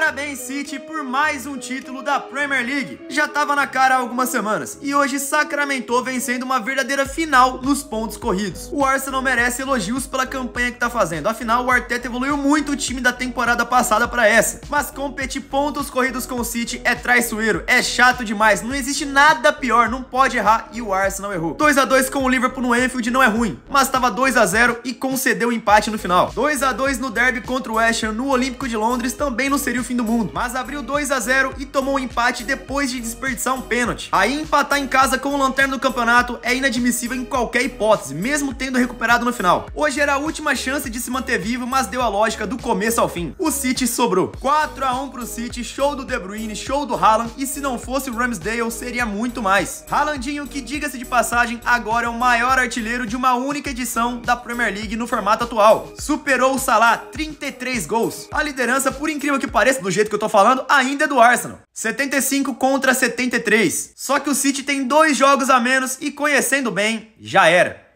Parabéns City por mais um título da Premier League. Já estava na cara há algumas semanas e hoje sacramentou vencendo uma verdadeira final nos pontos corridos. O Arsenal merece elogios pela campanha que está fazendo. Afinal, o Arteta evoluiu muito o time da temporada passada para essa. Mas competir pontos corridos com o City é traiçoeiro, é chato demais, não existe nada pior, não pode errar e o Arsenal errou. 2 a 2 com o Liverpool no Anfield não é ruim, mas estava 2 a 0 e concedeu o empate no final. 2 a 2 no derby contra o West Ham no Olímpico de Londres também não seria o fim do mundo, mas abriu 2 a 0 e tomou um empate depois de desperdiçar um pênalti. Aí empatar em casa com o lanterna do campeonato é inadmissível em qualquer hipótese, mesmo tendo recuperado no final. Hoje era a última chance de se manter vivo, mas deu a lógica do começo ao fim. O City sobrou. 4 a 1 pro City, show do De Bruyne, show do Haaland e se não fosse o Ramsdale seria muito mais. Haalandinho, que diga-se de passagem, agora é o maior artilheiro de uma única edição da Premier League no formato atual. Superou o Salah, 33 gols. A liderança, por incrível que pareça, do jeito que eu tô falando, ainda é do Arsenal. 75 contra 73. Só que o City tem dois jogos a menos e, conhecendo bem, já era.